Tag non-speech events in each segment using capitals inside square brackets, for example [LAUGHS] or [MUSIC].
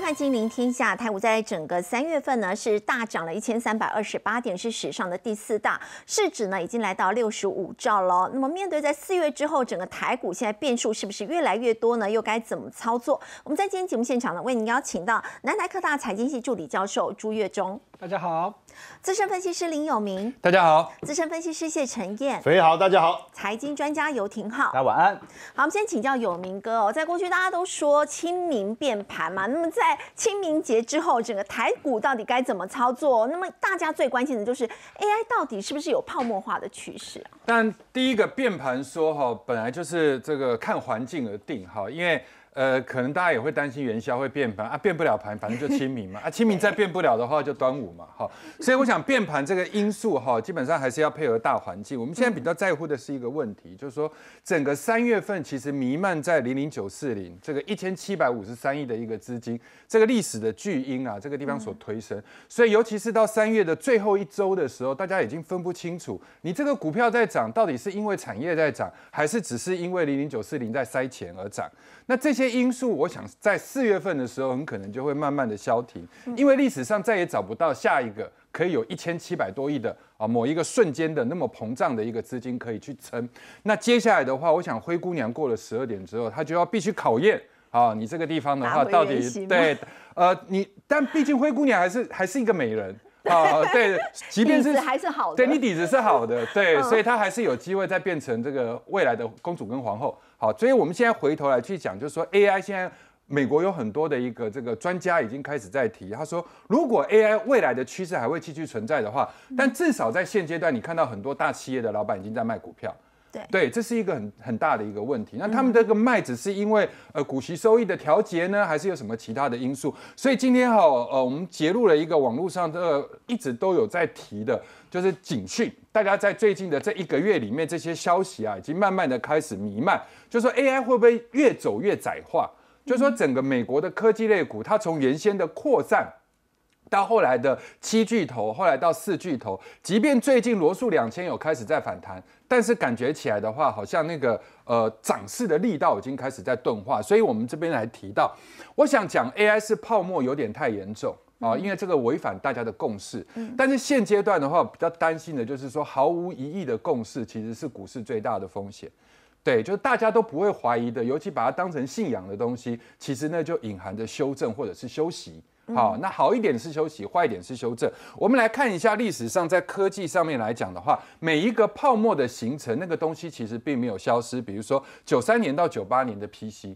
看金陵天下，台股在整个三月份呢是大涨了一千三百二十八点，是史上的第四大，市值呢已经来到六十五兆了。那么面对在四月之后，整个台股现在变数是不是越来越多呢？又该怎么操作？我们在今天节目现场呢，为您邀请到南台科大财经系助理教授朱月忠。大家好。资深分析师林有明，大家好；资深分析师谢陈燕，所以好，大家好；财经专家游廷浩，大家晚安。好，我们先请教有明哥哦，在过去大家都说清明变盘嘛，那么在清明节之后，整个台股到底该怎么操作？那么大家最关心的就是 AI 到底是不是有泡沫化的趋势啊？但第一个变盘说哈，本来就是这个看环境而定哈，因为。呃，可能大家也会担心元宵会变盘啊，变不了盘，反正就清明嘛 [LAUGHS] 啊，清明再变不了的话就端午嘛，哈，所以我想变盘这个因素哈，基本上还是要配合大环境。我们现在比较在乎的是一个问题，就是说整个三月份其实弥漫在零零九四零这个一千七百五十三亿的一个资金，这个历史的巨婴啊，这个地方所推升，所以尤其是到三月的最后一周的时候，大家已经分不清楚你这个股票在涨，到底是因为产业在涨，还是只是因为零零九四零在塞钱而涨。那这些因素，我想在四月份的时候，很可能就会慢慢的消停，因为历史上再也找不到下一个可以有一千七百多亿的啊某一个瞬间的那么膨胀的一个资金可以去撑。那接下来的话，我想灰姑娘过了十二点之后，她就要必须考验啊你这个地方的话，到底对呃你，但毕竟灰姑娘还是还是一个美人。哦，对，即便是对，你底子是好的，对，所以他还是有机会再变成这个未来的公主跟皇后。好，所以我们现在回头来去讲，就是说 AI 现在美国有很多的一个这个专家已经开始在提，他说如果 AI 未来的趋势还会继续存在的话，但至少在现阶段，你看到很多大企业的老板已经在卖股票。对，这是一个很很大的一个问题。那他们这个卖只是因为呃股息收益的调节呢，还是有什么其他的因素？所以今天哈呃，我们揭露了一个网络上这个一直都有在提的，就是警讯。大家在最近的这一个月里面，这些消息啊，已经慢慢的开始弥漫，就说 AI 会不会越走越窄化？就说整个美国的科技类股，它从原先的扩散，到后来的七巨头，后来到四巨头，即便最近罗素两千有开始在反弹。但是感觉起来的话，好像那个呃涨势的力道已经开始在钝化，所以我们这边来提到，我想讲 AI 是泡沫有点太严重啊，因为这个违反大家的共识。但是现阶段的话，比较担心的就是说，毫无疑义的共识其实是股市最大的风险。对，就是大家都不会怀疑的，尤其把它当成信仰的东西，其实那就隐含着修正或者是休息。好，那好一点是休息，坏一点是修正。我们来看一下历史上在科技上面来讲的话，每一个泡沫的形成，那个东西其实并没有消失。比如说九三年到九八年的 PC。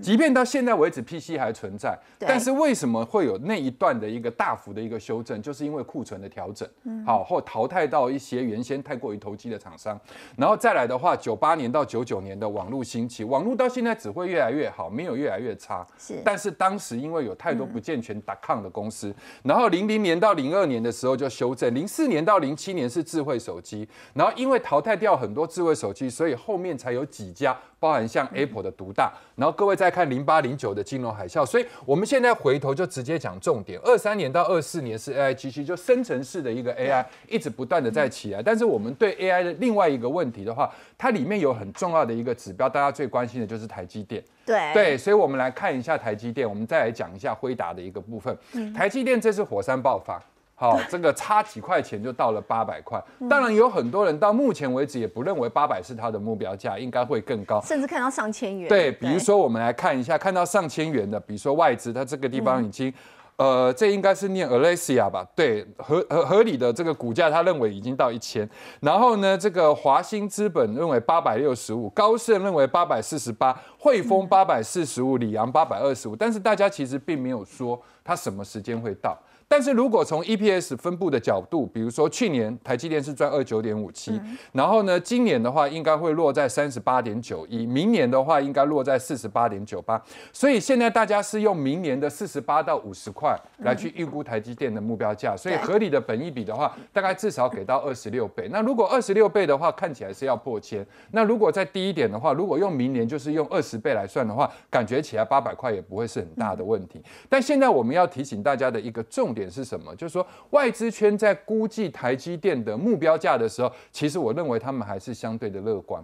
即便到现在为止，PC 还存在，但是为什么会有那一段的一个大幅的一个修正，就是因为库存的调整，好或淘汰到一些原先太过于投机的厂商，然后再来的话，九八年到九九年的网络兴起，网络到现在只会越来越好，没有越来越差。是，但是当时因为有太多不健全打抗的公司，然后零零年到零二年的时候就修正，零四年到零七年是智慧手机，然后因为淘汰掉很多智慧手机，所以后面才有几家。包含像 Apple 的独大，然后各位再看零八零九的金融海啸，所以我们现在回头就直接讲重点。二三年到二四年是 AI g c 就生成式的一个 AI 一直不断的在起来。但是我们对 AI 的另外一个问题的话，它里面有很重要的一个指标，大家最关心的就是台积电。对对，所以我们来看一下台积电，我们再来讲一下辉达的一个部分。台积电这次火山爆发。好，这个差几块钱就到了八百块。当然有很多人到目前为止也不认为八百是他的目标价，应该会更高，甚至看到上千元。对，比如说我们来看一下，看到上千元的，比如说外资，它这个地方已经，呃，这应该是念 Alessia 吧？对，合合合理的这个股价，他认为已经到一千。然后呢，这个华兴资本认为八百六十五，高盛认为八百四十八，汇丰八百四十五，里昂八百二十五。但是大家其实并没有说它什么时间会到。但是如果从 EPS 分布的角度，比如说去年台积电是赚二九点五七，然后呢，今年的话应该会落在三十八点九，一，明年的话应该落在四十八点九八，所以现在大家是用明年的四十八到五十块来去预估台积电的目标价，所以合理的本益比的话，大概至少给到二十六倍。那如果二十六倍的话，看起来是要破千，那如果再低一点的话，如果用明年就是用二十倍来算的话，感觉起来八百块也不会是很大的问题。但现在我们要提醒大家的一个重点。点是什么？就是说，外资圈在估计台积电的目标价的时候，其实我认为他们还是相对的乐观。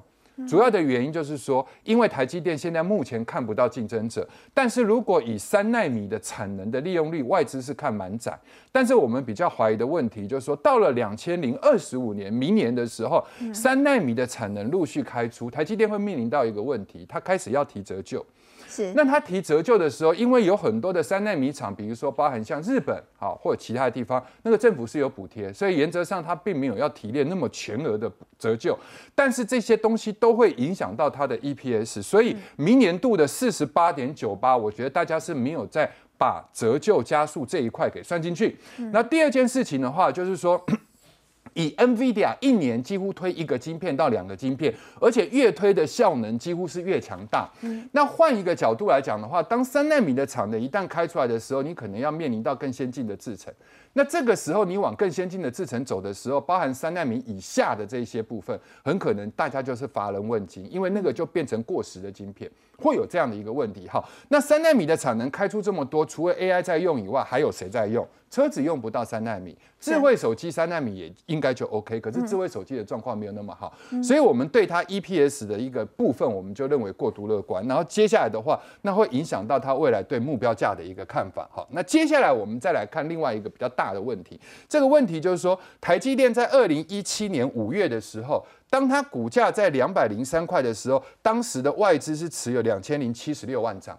主要的原因就是说，因为台积电现在目前看不到竞争者，但是如果以三纳米的产能的利用率，外资是看满载。但是我们比较怀疑的问题就是说，到了两千零二十五年，明年的时候，三纳米的产能陆续开出，台积电会面临到一个问题，它开始要提折旧。那他提折旧的时候，因为有很多的三奈米厂，比如说包含像日本啊或者其他地方，那个政府是有补贴，所以原则上他并没有要提炼那么全额的折旧，但是这些东西都会影响到它的 EPS，所以明年度的四十八点九八，我觉得大家是没有在把折旧加速这一块给算进去。那第二件事情的话，就是说。以 NVIDIA 一年几乎推一个晶片到两个晶片，而且越推的效能几乎是越强大。那换一个角度来讲的话，当三纳米的产能一旦开出来的时候，你可能要面临到更先进的制程。那这个时候你往更先进的制程走的时候，包含三纳米以下的这些部分，很可能大家就是乏人问津，因为那个就变成过时的晶片，会有这样的一个问题。哈，那三纳米的产能开出这么多，除了 AI 在用以外，还有谁在用？车子用不到三纳米，智慧手机三纳米也应该就 OK。可是智慧手机的状况没有那么好，所以我们对它 EPS 的一个部分，我们就认为过度乐观。然后接下来的话，那会影响到它未来对目标价的一个看法。好，那接下来我们再来看另外一个比较大的问题。这个问题就是说，台积电在二零一七年五月的时候，当它股价在两百零三块的时候，当时的外资是持有两千零七十六万张。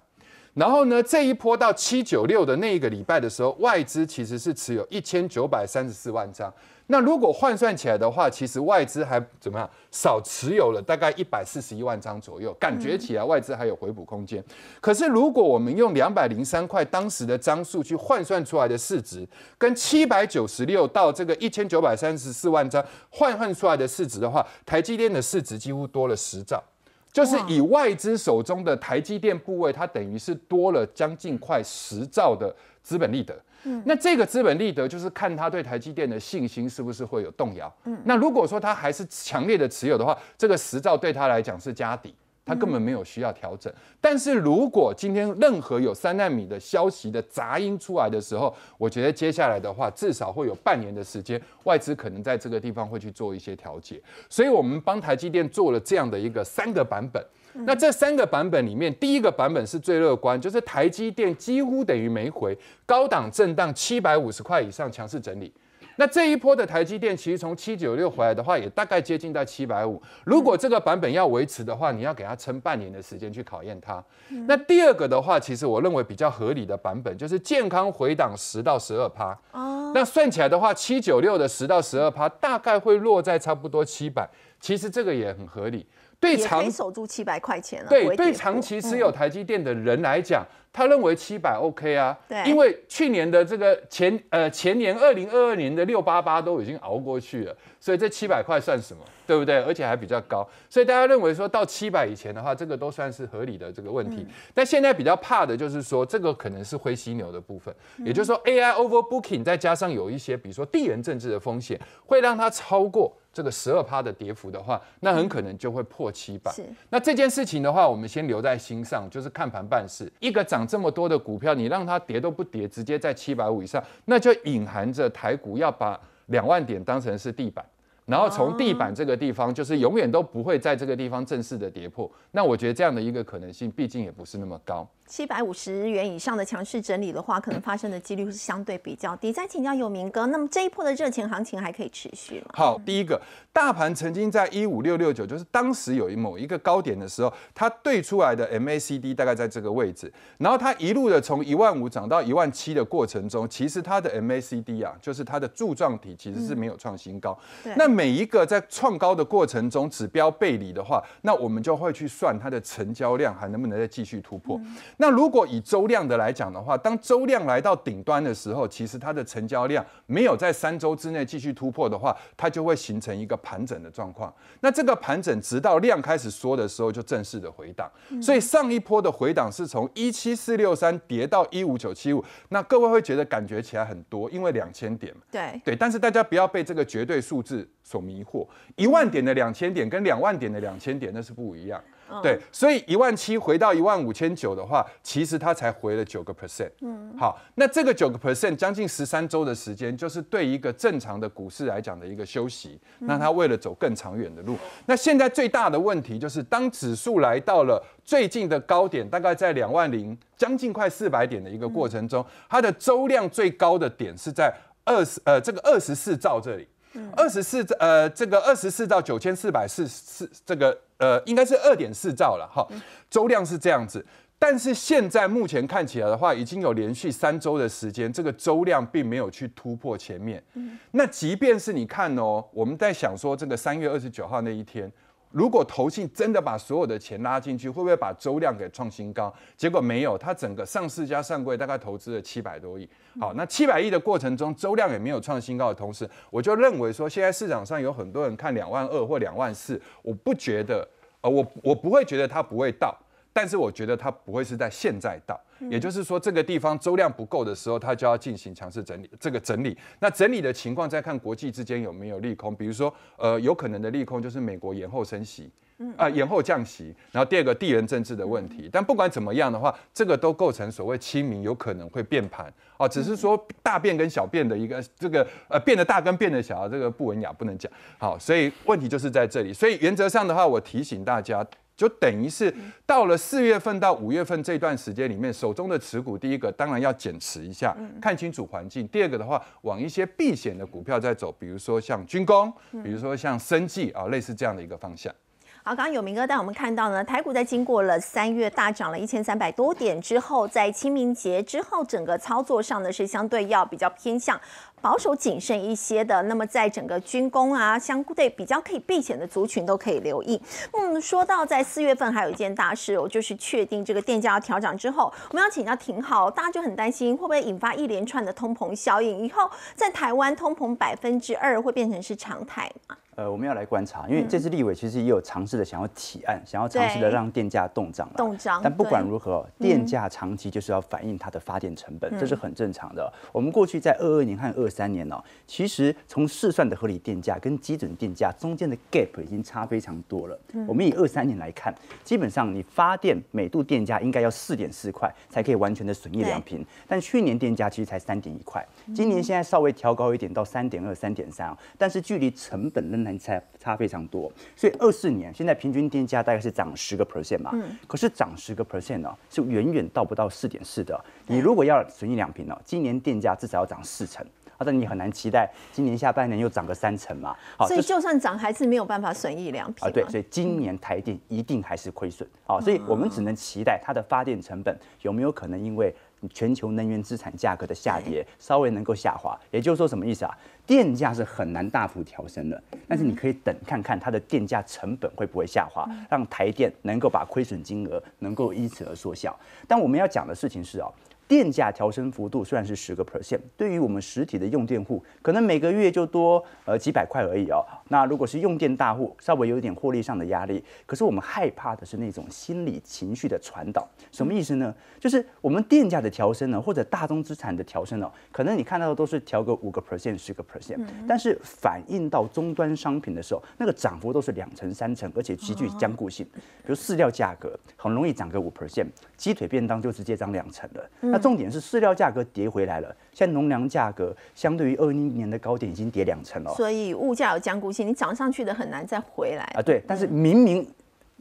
然后呢，这一波到七九六的那一个礼拜的时候，外资其实是持有一千九百三十四万张。那如果换算起来的话，其实外资还怎么样？少持有了大概一百四十一万张左右，感觉起来外资还有回补空间。可是如果我们用两百零三块当时的张数去换算出来的市值，跟七百九十六到这个一千九百三十四万张换算出来的市值的话，台积电的市值几乎多了十兆。就是以外资手中的台积电部位，它等于是多了将近快十兆的资本利得。嗯，那这个资本利得就是看他对台积电的信心是不是会有动摇。嗯，那如果说他还是强烈的持有的话，这个十兆对他来讲是家底。它根本没有需要调整，但是如果今天任何有三纳米的消息的杂音出来的时候，我觉得接下来的话，至少会有半年的时间，外资可能在这个地方会去做一些调节。所以，我们帮台积电做了这样的一个三个版本。那这三个版本里面，第一个版本是最乐观，就是台积电几乎等于没回，高档震荡七百五十块以上强势整理。那这一波的台积电，其实从七九六回来的话，也大概接近到七百五。如果这个版本要维持的话，你要给它撑半年的时间去考验它。那第二个的话，其实我认为比较合理的版本就是健康回档十到十二趴。哦，那算起来的话，七九六的十到十二趴大概会落在差不多七百。其实这个也很合理，对，可守住七百块钱了。对，对，长期持有台积电的人来讲。他认为七百 OK 啊，对，因为去年的这个前呃前年二零二二年的六八八都已经熬过去了，所以这七百块算什么，对不对？而且还比较高，所以大家认为说到七百以前的话，这个都算是合理的这个问题。但现在比较怕的就是说，这个可能是灰犀牛的部分，也就是说 AI overbooking 再加上有一些，比如说地缘政治的风险，会让它超过这个十二趴的跌幅的话，那很可能就会破七百。那这件事情的话，我们先留在心上，就是看盘办事，一个涨。涨这么多的股票，你让它跌都不跌，直接在七百五以上，那就隐含着台股要把两万点当成是地板，然后从地板这个地方，就是永远都不会在这个地方正式的跌破。那我觉得这样的一个可能性，毕竟也不是那么高。七百五十元以上的强势整理的话，可能发生的几率是相对比较低。再请教有明哥，那么这一波的热情行情还可以持续吗？好，第一个，大盘曾经在一五六六九，就是当时有一某一个高点的时候，它对出来的 MACD 大概在这个位置，然后它一路的从一万五涨到一万七的过程中，其实它的 MACD 啊，就是它的柱状体其实是没有创新高。那每一个在创高的过程中，指标背离的话，那我们就会去算它的成交量还能不能再继续突破。那如果以周量的来讲的话，当周量来到顶端的时候，其实它的成交量没有在三周之内继续突破的话，它就会形成一个盘整的状况。那这个盘整直到量开始缩的时候，就正式的回档。所以上一波的回档是从一七四六三跌到一五九七五，那各位会觉得感觉起来很多，因为两千点嘛。对对，但是大家不要被这个绝对数字所迷惑，一万点的两千点跟两万点的两千点那是不一样。对，所以一万七回到一万五千九的话，其实它才回了九个 percent。嗯，好，那这个九个 percent 将近十三周的时间，就是对一个正常的股市来讲的一个休息。那它为了走更长远的路，那现在最大的问题就是，当指数来到了最近的高点，大概在两万零将近快四百点的一个过程中，它的周量最高的点是在二十呃这个二十四兆这里。二十四呃，这个二十四到九千四百四四，这个呃，应该是二点四兆了哈。周量是这样子，但是现在目前看起来的话，已经有连续三周的时间，这个周量并没有去突破前面。那即便是你看哦，我们在想说，这个三月二十九号那一天。如果投信真的把所有的钱拉进去，会不会把周量给创新高？结果没有，它整个上市加上柜大概投资了七百多亿。好，那七百亿的过程中，周量也没有创新高的同时，我就认为说，现在市场上有很多人看两万二或两万四，我不觉得，呃，我我不会觉得它不会到。但是我觉得它不会是在现在到，也就是说这个地方周量不够的时候，它就要进行强势整理。这个整理，那整理的情况再看国际之间有没有利空，比如说，呃，有可能的利空就是美国延后升息，啊，延后降息，然后第二个地缘政治的问题。但不管怎么样的话，这个都构成所谓清明，有可能会变盘，哦，只是说大变跟小变的一个这个呃，变得大跟变得小，这个不文雅不能讲。好，所以问题就是在这里。所以原则上的话，我提醒大家。就等于是到了四月份到五月份这段时间里面，手中的持股，第一个当然要减持一下，看清楚环境；第二个的话，往一些避险的股票在走，比如说像军工，比如说像生技啊，类似这样的一个方向。好，刚刚有明哥带我们看到呢，台股在经过了三月大涨了一千三百多点之后，在清明节之后，整个操作上呢是相对要比较偏向。保守谨慎一些的，那么在整个军工啊，相对比较可以避险的族群都可以留意。嗯，说到在四月份还有一件大事，我就是确定这个电价要调涨之后，我们要请教挺好，大家就很担心会不会引发一连串的通膨效应，以后在台湾通膨百分之二会变成是常态吗？呃，我们要来观察，因为这次立委其实也有尝试的想要提案，想要尝试的让电价动涨了。动涨，但不管如何，电价长期就是要反映它的发电成本，这是很正常的。我们过去在二二年和二三年呢，其实从试算的合理电价跟基准电价中间的 gap 已经差非常多了。我们以二三年来看，基本上你发电每度电价应该要四点四块才可以完全的损益平但去年电价其实才三点一块，今年现在稍微调高一点到三点二、三点三，但是距离成本仍然。差差非常多，所以二四年现在平均电价大概是涨十个 percent 嘛，嗯，可是涨十个 percent 呢，是远远到不到四点四的。你如果要损益两平呢，今年电价至少要涨四成，啊，但你很难期待今年下半年又涨个三成嘛。好，所以就算涨还是没有办法损益两平啊。对，所以今年台电一定还是亏损啊，所以我们只能期待它的发电成本有没有可能因为。全球能源资产价格的下跌稍微能够下滑，也就是说什么意思啊？电价是很难大幅调升的，但是你可以等看看它的电价成本会不会下滑，让台电能够把亏损金额能够因此而缩小。但我们要讲的事情是啊。电价调升幅度虽然是十个 percent，对于我们实体的用电户，可能每个月就多呃几百块而已哦。那如果是用电大户，稍微有一点获利上的压力。可是我们害怕的是那种心理情绪的传导，什么意思呢？就是我们电价的调升呢，或者大宗资产的调升呢，可能你看到的都是调个五个 percent、十个 percent，但是反映到终端商品的时候，那个涨幅都是两成、三成，而且极具坚固性。比如饲料价格很容易涨个五 percent，鸡腿便当就直接涨两成了。那重点是饲料价格跌回来了，现在农粮价格相对于二零一年的高点已经跌两成了。所以物价有降固性，你涨上去的很难再回来。啊，对，但是明明。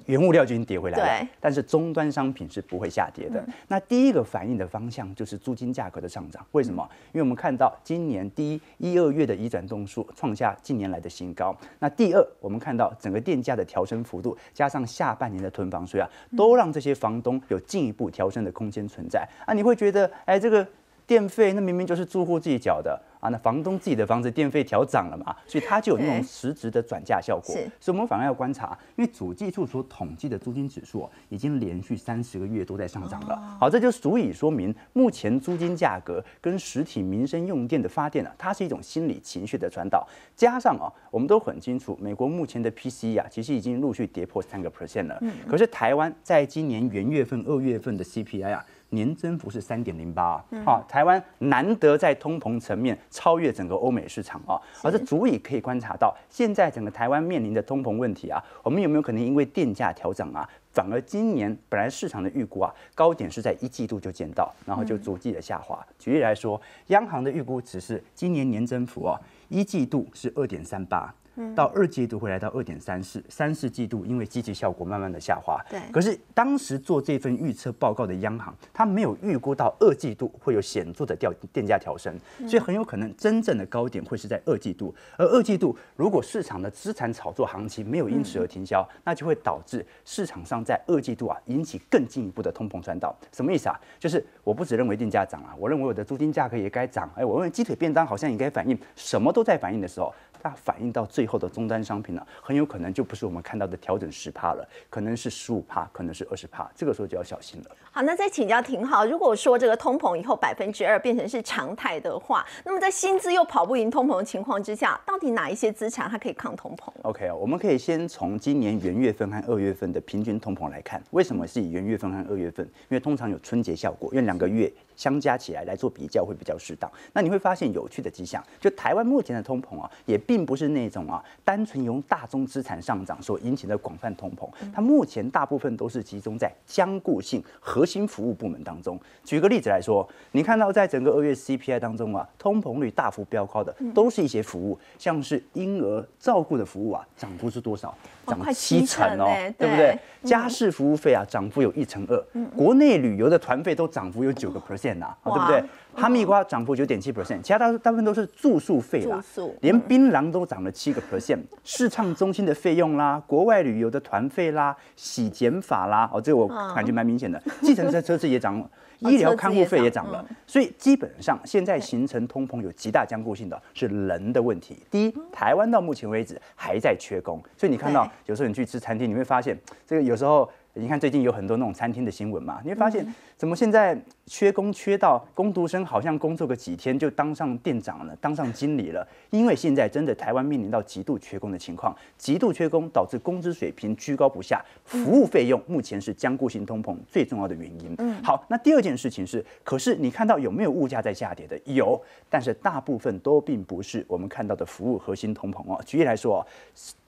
原物料已经跌回来，了，但是终端商品是不会下跌的。那第一个反应的方向就是租金价格的上涨，为什么？因为我们看到今年第一一二月的移转动数创下近年来的新高。那第二，我们看到整个电价的调升幅度，加上下半年的囤房税啊，都让这些房东有进一步调升的空间存在。啊，你会觉得，哎，这个。电费那明明就是住户自己缴的啊，那房东自己的房子电费调涨了嘛，所以它就有那种实质的转嫁效果。所以我们反而要观察，因为主计处所统计的租金指数已经连续三十个月都在上涨了。好，这就足以说明目前租金价格跟实体民生用电的发电呢，它是一种心理情绪的传导。加上啊，我们都很清楚，美国目前的 PCE 啊，其实已经陆续跌破三个 percent 了。嗯，可是台湾在今年元月份、二月份的 CPI 啊。年增幅是三点零八，好，台湾难得在通膨层面超越整个欧美市场啊，而这足以可以观察到现在整个台湾面临的通膨问题啊，我们有没有可能因为电价调整啊，反而今年本来市场的预估啊，高点是在一季度就见到，然后就逐季的下滑。举例来说，央行的预估只是今年年增幅啊，一季度是二点三八。到二季度会来到二点三四，三四季度因为积极效果慢慢的下滑。对，可是当时做这份预测报告的央行，它没有预估到二季度会有显著的调电价调升，所以很有可能真正的高点会是在二季度。而二季度如果市场的资产炒作行情没有因此而停销，那就会导致市场上在二季度啊引起更进一步的通膨传导。什么意思啊？就是我不只认为电价涨了，我认为我的租金价格也该涨。哎，我认为鸡腿便当好像也该反映，什么都在反映的时候。那反映到最后的终端商品呢，很有可能就不是我们看到的调整十帕了，可能是十五帕，可能是二十帕，这个时候就要小心了。好，那再请教廷好，如果说这个通膨以后百分之二变成是常态的话，那么在薪资又跑不赢通膨的情况之下，到底哪一些资产它可以抗通膨？OK 哦，我们可以先从今年元月份和二月份的平均通膨来看，为什么是以元月份和二月份？因为通常有春节效果，因为两个月。相加起来来做比较会比较适当。那你会发现有趣的迹象，就台湾目前的通膨啊，也并不是那种啊单纯由大宗资产上涨所引起的广泛通膨。它目前大部分都是集中在坚固性核心服务部门当中。举个例子来说，你看到在整个二月 CPI 当中啊，通膨率大幅飙高的都是一些服务，像是婴儿照顾的服务啊，涨幅是多少？涨七成哦，对不对？家事服务费啊，涨幅有一成二。国内旅游的团费都涨幅有九个 percent。啊，对不对？哈密瓜涨幅九点七 percent，其他大大部分都是住宿费啦，连槟榔都涨了七个 percent，市场中心的费用啦，国外旅游的团费啦，洗剪法啦，哦，这个我感觉蛮明显的。继 [LAUGHS] 承车车次也涨，医疗看护费也涨了。所以基本上现在形成通膨有极大坚固性的是人的问题。第一，台湾到目前为止还在缺工，所以你看到有时候你去吃餐厅，你会发现这个有时候。你看最近有很多那种餐厅的新闻嘛，你会发现怎么现在缺工缺到工读生好像工作个几天就当上店长了，当上经理了。因为现在真的台湾面临到极度缺工的情况，极度缺工导致工资水平居高不下，服务费用目前是坚固性通膨最重要的原因。嗯，好，那第二件事情是，可是你看到有没有物价在下跌的？有，但是大部分都并不是我们看到的服务核心通膨哦。举例来说哦，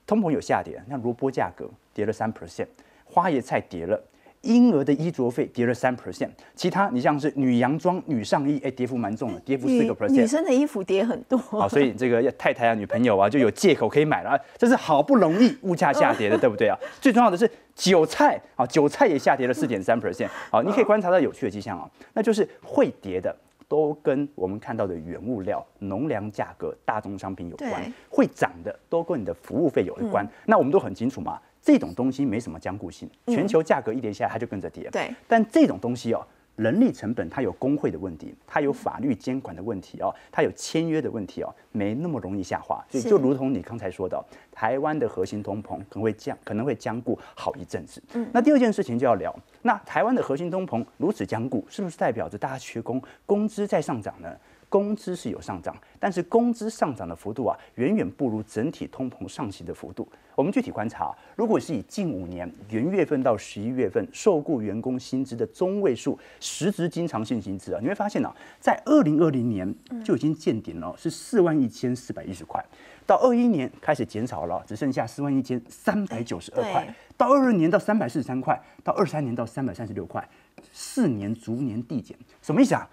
通膨有下跌，像萝卜价格跌了三 percent。花椰菜跌了，婴儿的衣着费跌了三 percent，其他你像是女洋装、女上衣，哎，跌幅蛮重的，跌幅四个 percent。女生的衣服跌很多好，所以这个太太啊、女朋友啊，就有借口可以买了。这是好不容易物价下跌的，[LAUGHS] 对不对啊？最重要的是韭菜啊，韭菜也下跌了四点三 percent。好，你可以观察到有趣的迹象啊，那就是会跌的都跟我们看到的原物料、农粮价格、大宗商品有关；会涨的都跟你的服务费有关。那我们都很清楚嘛。这种东西没什么坚固性，全球价格一跌下来，它就跟着跌。对，但这种东西哦，人力成本它有工会的问题，它有法律监管的问题哦，它有签约的问题哦，没那么容易下滑。所以就如同你刚才说的，台湾的核心通膨可能会降，可能会坚固好一阵子。嗯，那第二件事情就要聊，那台湾的核心通膨如此坚固，是不是代表着大家缺工，工资在上涨呢？工资是有上涨，但是工资上涨的幅度啊，远远不如整体通膨上行的幅度。我们具体观察，如果是以近五年元月份到十一月份受雇员工薪资的中位数、实值经常性薪资啊，你会发现呢，在二零二零年就已经见顶了，是四万一千四百一十块；到二一年开始减少了，只剩下四万一千三百九十二块；到二二年到三百四十三块；到二三年到三百三十六块，四年逐年递减，什么意思啊？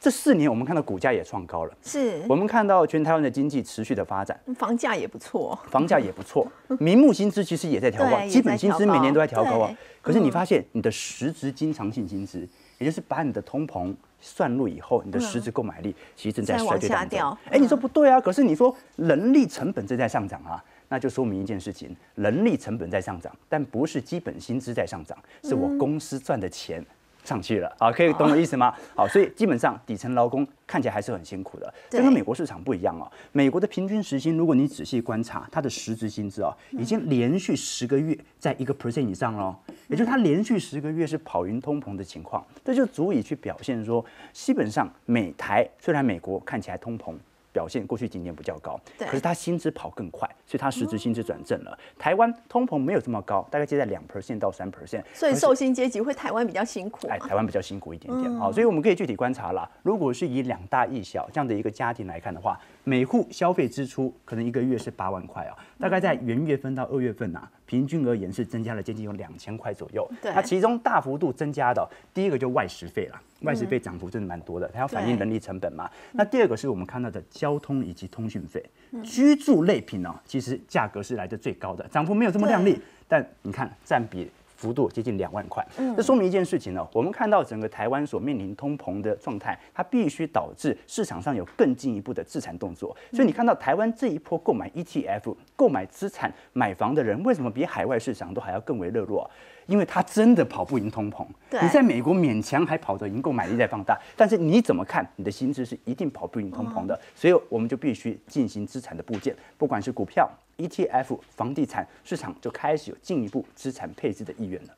这四年，我们看到股价也创高了。是，我们看到全台湾的经济持续的发展，房价也不错，房价也不错。名目薪资其实也在调高，[LAUGHS] 基本薪资每年都在调高啊。可是你发现你的实值经常性薪资，也就是把你的通膨算入以后，你的实质购买力其实正在退当掉。哎，你说不对啊，可是你说人力成本正在上涨啊，那就说明一件事情：人力成本在上涨，但不是基本薪资在上涨，是我公司赚的钱。上去了啊，可以懂我意思吗？好，所以基本上底层劳工看起来还是很辛苦的。这跟美国市场不一样哦。美国的平均时薪，如果你仔细观察它的实质薪资哦，已经连续十个月在一个 percent 以上了，也就是它连续十个月是跑赢通膨的情况。这就足以去表现说，基本上美台虽然美国看起来通膨。表现过去几年比较高，可是他薪资跑更快，所以他实质薪资转正了。台湾通膨没有这么高，大概接在两 percent 到三 percent，所以受薪阶级会台湾比较辛苦，哎，台湾比较辛苦一点点啊。所以我们可以具体观察了。如果是以两大一小这样的一个家庭来看的话。每户消费支出可能一个月是八万块啊，大概在元月份到二月份呐，平均而言是增加了接近有两千块左右。对，那其中大幅度增加的第一个就外食费了，外食费涨幅真的蛮多的，它要反映人力成本嘛。那第二个是我们看到的交通以及通讯费，居住类品呢，其实价格是来的最高的，涨幅没有这么亮丽，但你看占比。幅度接近两万块，这说明一件事情呢。我们看到整个台湾所面临通膨的状态，它必须导致市场上有更进一步的资产动作。所以你看到台湾这一波购买 ETF、购买资产、买房的人，为什么比海外市场都还要更为热络？因为它真的跑不赢通膨，你在美国勉强还跑得赢购买力在放大，但是你怎么看，你的薪资是一定跑不赢通膨的，所以我们就必须进行资产的部件，不管是股票、ETF、房地产市场，就开始有进一步资产配置的意愿了。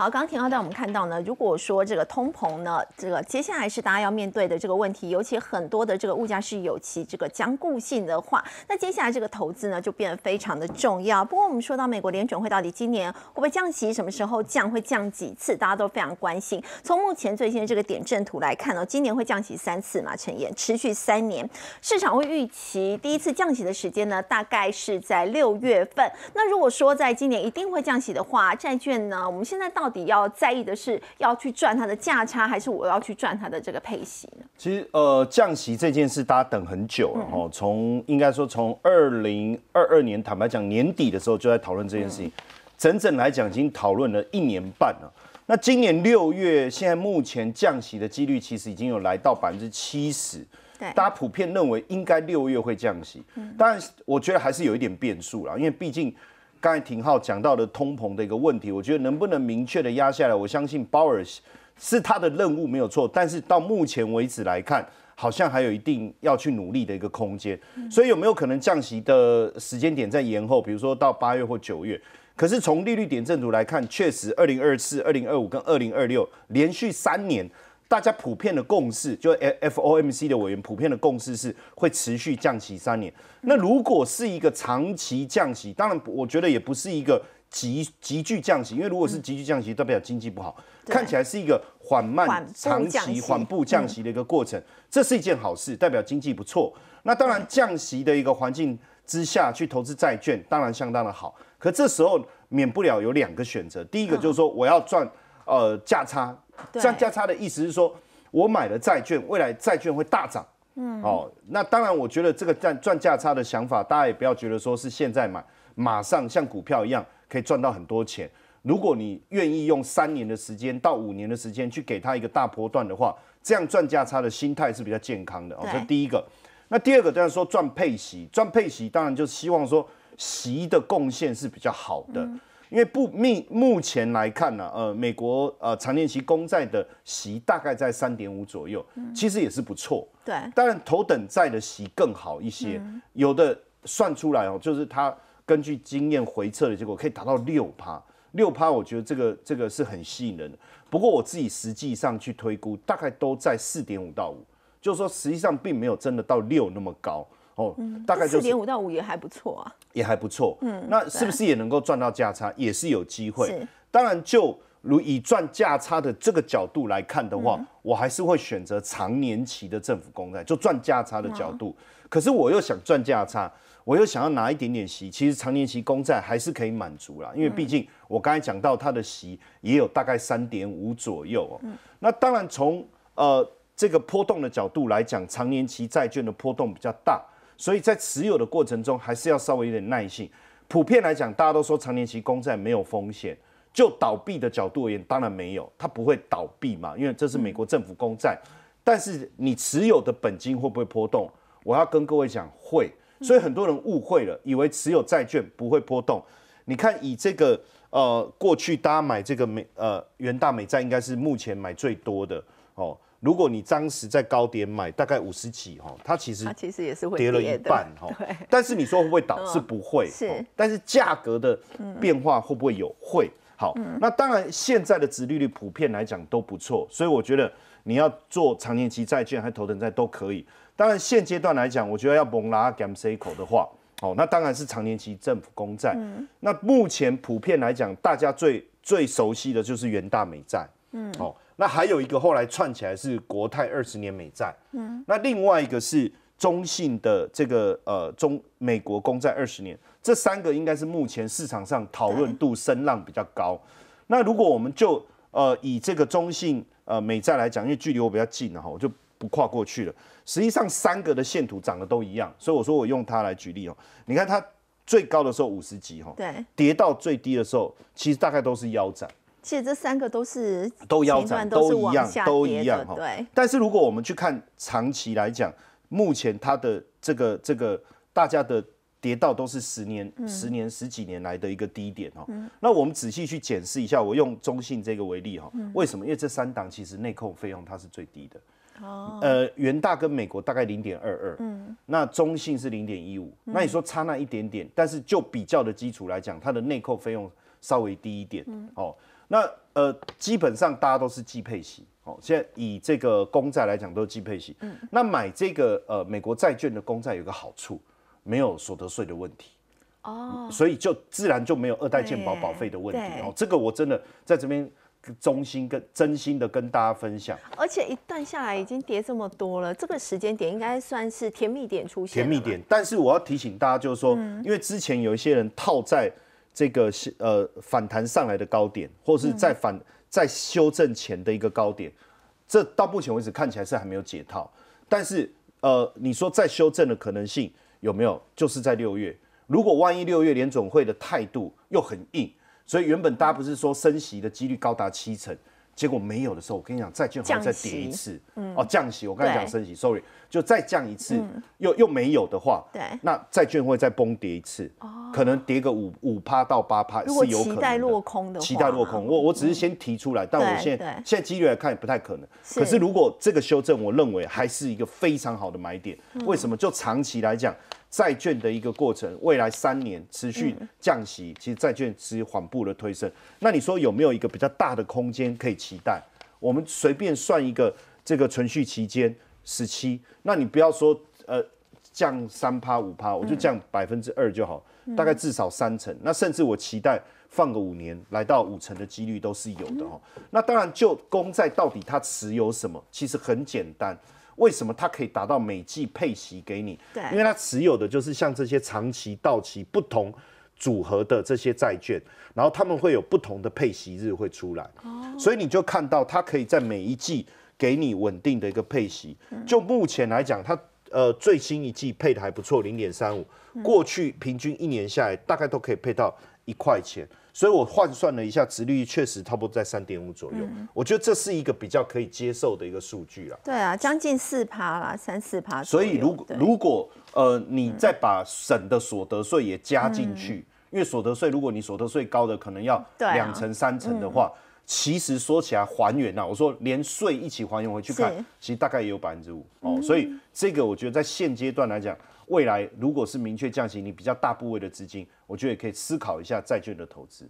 好，刚刚田浩代我们看到呢，如果说这个通膨呢，这个接下来是大家要面对的这个问题，尤其很多的这个物价是有其这个僵固性的话，那接下来这个投资呢就变得非常的重要。不过我们说到美国联准会到底今年会不会降息，什么时候降会降几次，大家都非常关心。从目前最新的这个点阵图来看呢，今年会降息三次嘛？陈岩，持续三年，市场会预期第一次降息的时间呢，大概是在六月份。那如果说在今年一定会降息的话，债券呢，我们现在到。到底要在意的是要去赚它的价差，还是我要去赚它的这个配息呢？其实呃，降息这件事大家等很久了哈，从应该说从二零二二年，坦白讲年底的时候就在讨论这件事情，整整来讲已经讨论了一年半了。那今年六月，现在目前降息的几率其实已经有来到百分之七十，对，大家普遍认为应该六月会降息，但我觉得还是有一点变数了，因为毕竟。刚才廷浩讲到的通膨的一个问题，我觉得能不能明确的压下来，我相信鲍尔是他的任务没有错，但是到目前为止来看，好像还有一定要去努力的一个空间，所以有没有可能降息的时间点在延后，比如说到八月或九月？可是从利率点阵图来看，确实二零二四、二零二五跟二零二六连续三年。大家普遍的共识，就 F F O M C 的委员普遍的共识是会持续降息三年。那如果是一个长期降息，当然我觉得也不是一个急急剧降息，因为如果是急剧降息，代表经济不好。看起来是一个缓慢长期缓步降息的一个过程，这是一件好事，代表经济不错。那当然降息的一个环境之下去投资债券，当然相当的好。可这时候免不了有两个选择，第一个就是说我要赚呃价差。赚价差的意思是说，我买了债券，未来债券会大涨。嗯，哦，那当然，我觉得这个赚赚价差的想法，大家也不要觉得说是现在买，马上像股票一样可以赚到很多钱。如果你愿意用三年的时间到五年的时间去给他一个大波段的话，这样赚价差的心态是比较健康的哦。这第一个，那第二个当然说赚配息，赚配息当然就希望说息的贡献是比较好的。因为不目目前来看呢，呃，美国呃长年期公债的息大概在三点五左右，其实也是不错。对，当然头等债的息更好一些，有的算出来哦，就是它根据经验回测的结果可以达到六趴，六趴我觉得这个这个是很吸引人的。不过我自己实际上去推估，大概都在四点五到五，就是说实际上并没有真的到六那么高。哦，大概四点五到五也还不错啊，也还不错。嗯，那是不是也能够赚到价差？也是有机会。当然就如以赚价差的这个角度来看的话，我还是会选择长年期的政府公债，就赚价差的角度。可是我又想赚价差，我又想要拿一点点息，其实长年期公债还是可以满足啦，因为毕竟我刚才讲到它的息也有大概三点五左右哦。嗯，那当然从呃这个波动的角度来讲，长年期债券的波动比较大。所以在持有的过程中，还是要稍微有点耐性。普遍来讲，大家都说长年期公债没有风险，就倒闭的角度而言，当然没有，它不会倒闭嘛，因为这是美国政府公债。但是你持有的本金会不会波动？我要跟各位讲，会。所以很多人误会了，以为持有债券不会波动。你看，以这个呃，过去大家买这个美呃元大美债，应该是目前买最多的哦。如果你当时在高点买，大概五十几哈，它其实其实也是跌了一半哈。[LAUGHS] 但是你说会不会倒？是不会。是。但是价格的变化会不会有？会。好。那当然，现在的殖利率普遍来讲都不错，所以我觉得你要做长年期债券还头等债都可以。当然，现阶段来讲，我觉得要蒙拉 gamseco 的话，哦，那当然是长年期政府公债。嗯。那目前普遍来讲，大家最最熟悉的就是元大美债。嗯。哦。那还有一个后来串起来是国泰二十年美债，嗯，那另外一个是中信的这个呃中美国公债二十年，这三个应该是目前市场上讨论度声浪比较高。那如果我们就呃以这个中性呃美债来讲，因为距离我比较近了哈，我就不跨过去了。实际上三个的线图长得都一样，所以我说我用它来举例哦。你看它最高的时候五十级哈，对，跌到最低的时候其实大概都是腰斩。其实这三个都是都腰斩，都一样，都一样哈。对。但是如果我们去看长期来讲，目前它的这个这个大家的跌到都是十年、十年十几年来的一个低点哦。那我们仔细去检视一下，我用中信这个为例哈。为什么？因为这三档其实内扣费用它是最低的。哦。呃，元大跟美国大概零点二二。嗯。那中信是零点一五。那你说差那一点点，但是就比较的基础来讲，它的内扣费用稍微低一点。嗯。哦。那呃，基本上大家都是寄配息，哦，现在以这个公债来讲都是寄配息。嗯，那买这个呃美国债券的公债有个好处，没有所得税的问题，哦，所以就自然就没有二代健保保费的问题。哦，这个我真的在这边衷心跟真心的跟大家分享。而且一段下来已经跌这么多了，这个时间点应该算是甜蜜点出现。甜蜜点，但是我要提醒大家就是说，因为之前有一些人套在这个是呃反弹上来的高点，或是在反在修正前的一个高点，这到目前为止看起来是还没有解套。但是呃，你说再修正的可能性有没有？就是在六月，如果万一六月联总会的态度又很硬，所以原本大家不是说升息的几率高达七成。结果没有的时候，我跟你讲，债券会再跌一次。嗯，哦，降息，我刚才讲升息，sorry，就再降一次，又又没有的话，对，那债券会再崩跌一次，可能跌个五五趴到八趴是有可能。期待落空的话，期待落空，我我只是先提出来，但我现现在几率来看也不太可能。可是如果这个修正，我认为还是一个非常好的买点。为什么？就长期来讲。债券的一个过程，未来三年持续降息，其实债券持缓步的推升。那你说有没有一个比较大的空间可以期待？我们随便算一个，这个存续期间十七，那你不要说呃降三趴五趴，我就降百分之二就好，大概至少三成。那甚至我期待放个五年，来到五成的几率都是有的哈。那当然，就公债到底它持有什么，其实很简单。为什么它可以达到每季配息给你？对，因为它持有的就是像这些长期到期不同组合的这些债券，然后他们会有不同的配息日会出来，所以你就看到它可以在每一季给你稳定的一个配息。就目前来讲，它呃最新一季配的还不错，零点三五，过去平均一年下来大概都可以配到一块钱。所以我换算了一下，值率确实差不多在三点五左右。我觉得这是一个比较可以接受的一个数据了。对啊，将近四趴啦，三四趴。所以如果如果呃，你再把省的所得税也加进去，因为所得税如果你所得税高的，可能要两成三成的话，其实说起来还原啊，我说连税一起还原回去看，其实大概也有百分之五哦。所以这个我觉得在现阶段来讲。未来如果是明确降息，你比较大部位的资金，我觉得也可以思考一下债券的投资。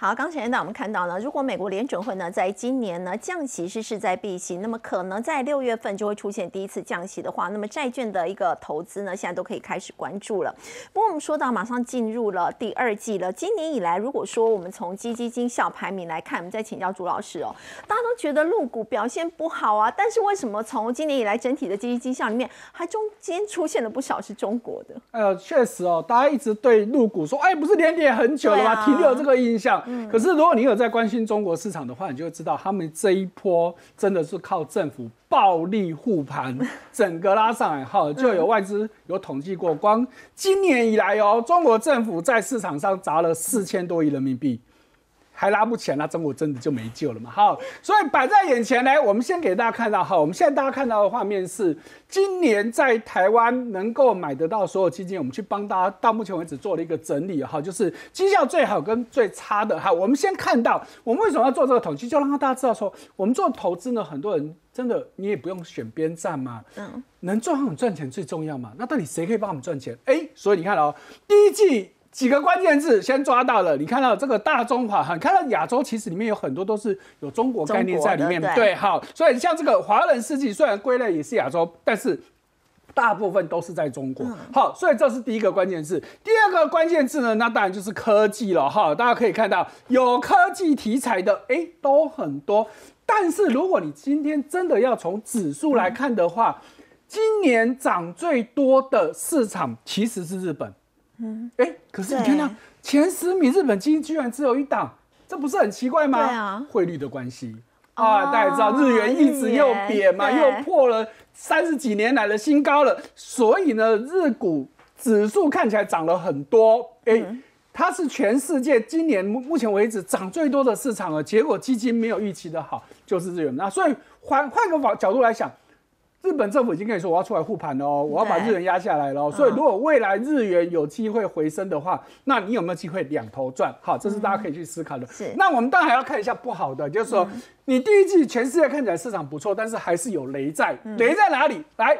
好，刚才呢，我们看到呢，如果美国联准会呢，在今年呢降息是势在必行，那么可能在六月份就会出现第一次降息的话，那么债券的一个投资呢，现在都可以开始关注了。不过我们说到马上进入了第二季了，今年以来，如果说我们从基基金效排名来看，我们再请教朱老师哦，大家都觉得入股表现不好啊，但是为什么从今年以来整体的基金效里面，还中间出现了不少是中国的？呃，确实哦，大家一直对入股说，哎，不是连跌很久了吗？停留这个印象。可是，如果你有在关心中国市场的话，你就会知道，他们这一波真的是靠政府暴力护盘，整个拉上来。好，就有外资有统计过，光今年以来哦，中国政府在市场上砸了四千多亿人民币。还拉不起来，那中国真的就没救了嘛？好，所以摆在眼前呢，我们先给大家看到哈，我们现在大家看到的画面是今年在台湾能够买得到所有基金，我们去帮大家到目前为止做了一个整理哈，就是绩效最好跟最差的哈。我们先看到，我们为什么要做这个统计，就让大家知道说，我们做投资呢，很多人真的你也不用选边站嘛，嗯，能赚很赚钱最重要嘛。那到底谁可以帮我们赚钱？哎，所以你看哦，第一季。几个关键字先抓到了，你看到这个大中华，哈，看到亚洲，其实里面有很多都是有中国概念在里面，对，好，所以像这个华人世纪，虽然归类也是亚洲，但是大部分都是在中国，好，所以这是第一个关键字。第二个关键字呢，那当然就是科技了，哈，大家可以看到有科技题材的，哎，都很多。但是如果你今天真的要从指数来看的话，今年涨最多的市场其实是日本。嗯，哎，可是你看到前十米日本基金居然只有一档，这不是很奇怪吗？对啊，汇率的关系啊，大家知道日元一直又贬嘛，又破了三十几年来的新高了，所以呢，日股指数看起来涨了很多，哎，它是全世界今年目目前为止涨最多的市场了，结果基金没有预期的好，就是日元。那所以换换个方角度来想。日本政府已经跟你说，我要出来护盘了哦，我要把日元压下来喽。所以，如果未来日元有机会回升的话，那你有没有机会两头赚？好，这是大家可以去思考的。那我们当然还要看一下不好的，就是说，你第一季全世界看起来市场不错，但是还是有雷在。雷在哪里？来。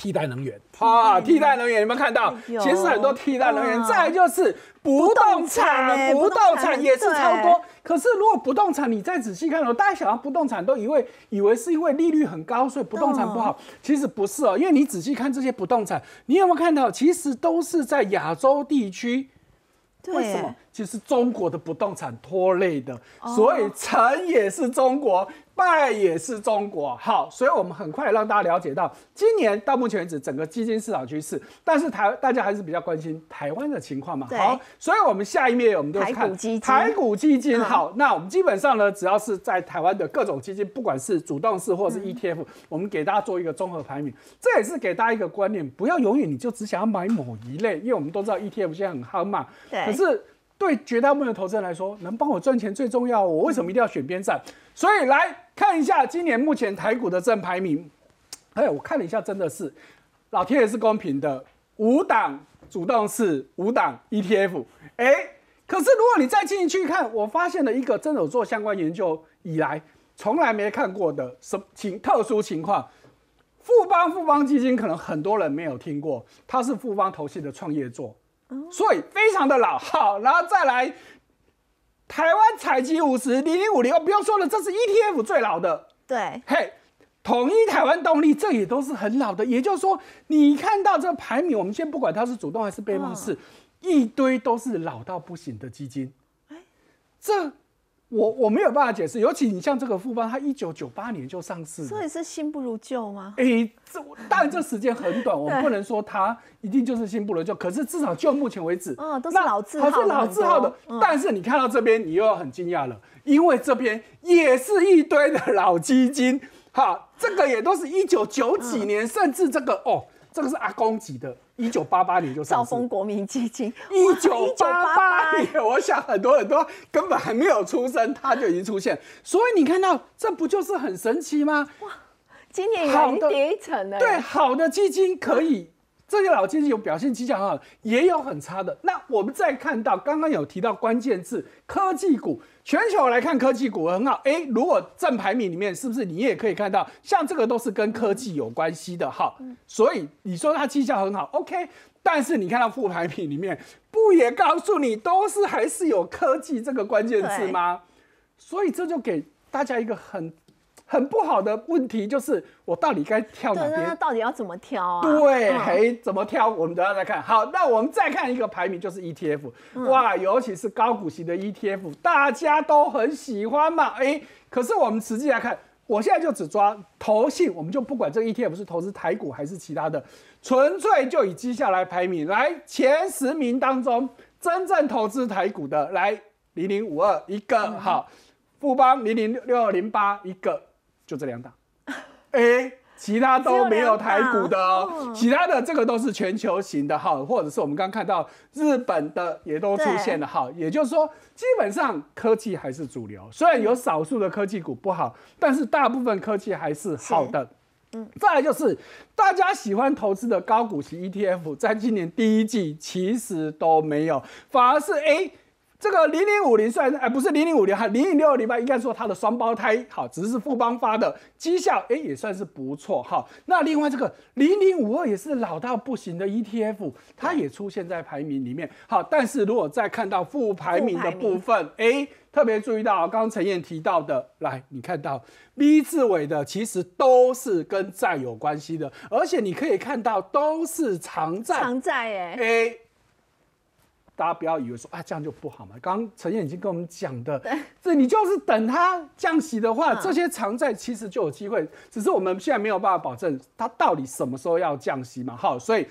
替代能源啊，替代能源有没有看到？其实很多替代能源。再就是不动产，不动产也是超多。可是如果不动产，你再仔细看，哦，大家想，要不动产都以为以为是因为利率很高，所以不动产不好。其实不是哦，因为你仔细看这些不动产，你有没有看到？其实都是在亚洲地区。为什么？就是中国的不动产拖累的，所以成也是中国，败也是中国。好，所以我们很快让大家了解到，今年到目前为止，整个基金市场趋势。但是台大家还是比较关心台湾的情况嘛？好，所以我们下一面我们就看基金。台股基金好，那我们基本上呢，只要是在台湾的各种基金，不管是主动式或是 ETF，我们给大家做一个综合排名。这也是给大家一个观念，不要永远你就只想要买某一类，因为我们都知道 ETF 现在很夯嘛。对，可是。对绝大部分投资人来说，能帮我赚钱最重要。我为什么一定要选边站？所以来看一下今年目前台股的正排名。哎，我看了一下，真的是老天也是公平的，五档主动式，五档 ETF。哎，可是如果你再进去看，我发现了一个真有做相关研究以来从来没看过的什么情特殊情况。富邦富邦基金可能很多人没有听过，它是富邦投系的创业座。所以非常的老，好，然后再来台湾采集五十零零五零，不用说了，这是 ETF 最老的。对，嘿，统一台湾动力，这也都是很老的。也就是说，你看到这排名，我们先不管它是主动还是被动式，一堆都是老到不行的基金。哎，这。我我没有办法解释，尤其你像这个富邦，它一九九八年就上市，所以是新不如旧吗？哎，这，但这时间很短，我不能说它一定就是新不如旧。可是至少就目前为止，嗯，都是老字号，是老字号的。但是你看到这边，你又要很惊讶了，因为这边也是一堆的老基金，哈，这个也都是一九九几年，甚至这个哦。这个是阿公级的，一九八八年就上市。兆丰国民基金，一九八八年，我想很多很多根本还没有出生，它就已经出现。所以你看到这不就是很神奇吗？哇，今年已经叠层了。对，好的基金可以。这些老经济有表现绩效很好，也有很差的。那我们再看到，刚刚有提到关键字科技股，全球来看科技股很好。哎，如果正排名里面是不是你也可以看到，像这个都是跟科技有关系的，哈？所以你说它绩效很好，OK。但是你看到副排名里面，不也告诉你都是还是有科技这个关键字吗？所以这就给大家一个很。很不好的问题就是，我到底该挑哪边？那到底要怎么挑啊？对，嘿，怎么挑？我们等下再看好。那我们再看一个排名，就是 ETF，哇，尤其是高股息的 ETF，大家都很喜欢嘛。哎，可是我们实际来看，我现在就只抓投信，我们就不管这个 ETF 是投资台股还是其他的，纯粹就以接下来排名。来前十名当中，真正投资台股的，来零零五二一个，好，富邦零零六二零八一个。就这两档，哎，[LAUGHS] 其他都没有台股的哦。其他的这个都是全球型的，哈，或者是我们刚看到日本的也都出现了，哈，也就是说，基本上科技还是主流。虽然有少数的科技股不好，但是大部分科技还是好的。嗯，再来就是大家喜欢投资的高股息 ETF，在今年第一季其实都没有，反而是 A。这个零零五零算哎，不是零零五零哈，零零六零八应该说它的双胞胎好，只是富邦发的绩效哎，也算是不错哈。那另外这个零零五二也是老到不行的 ETF，它也出现在排名里面好，但是如果再看到负排名的部分哎，特别注意到刚刚陈燕提到的，来你看到 B 字尾的其实都是跟债有关系的，而且你可以看到都是长债长债哎。大家不要以为说啊这样就不好嘛。刚刚陈燕已经跟我们讲的，这你就是等它降息的话，这些长债其实就有机会。只是我们现在没有办法保证它到底什么时候要降息嘛。好，所以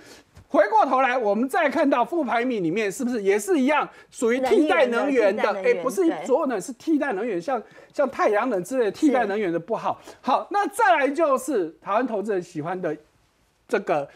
回过头来，我们再看到副牌米里面是不是也是一样，属于替代能源的？哎，不是所有能是替代能源，像像太阳能之类的替代能源的不好。好，那再来就是台湾投资人喜欢的这个。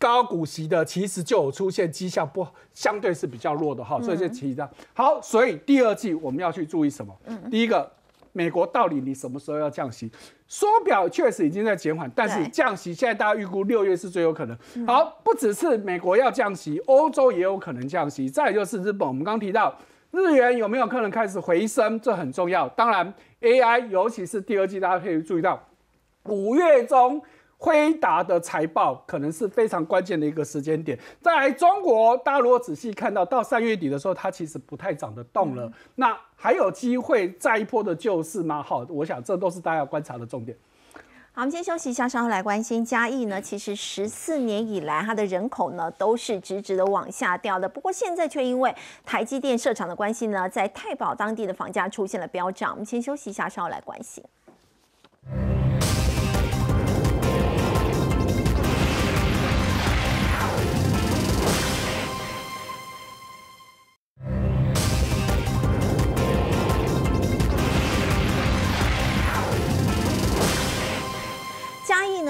高股息的其实就有出现迹象，不相对是比较弱的哈，所以就提到好，所以第二季我们要去注意什么？第一个，美国到底你什么时候要降息？缩表确实已经在减缓，但是降息现在大家预估六月是最有可能。好，不只是美国要降息，欧洲也有可能降息。再就是日本，我们刚提到日元有没有可能开始回升，这很重要。当然，AI 尤其是第二季，大家可以注意到五月中。辉达的财报可能是非常关键的一个时间点。在中国，大家如果仔细看到，到三月底的时候，它其实不太涨得动了。那还有机会再一波的，救市吗？好，我想这都是大家要观察的重点。好，我们先休息一下，稍后来关心嘉义呢。其实十四年以来，它的人口呢都是直直的往下掉的。不过现在却因为台积电设厂的关系呢，在太保当地的房价出现了飙涨。我们先休息一下，稍后来关心。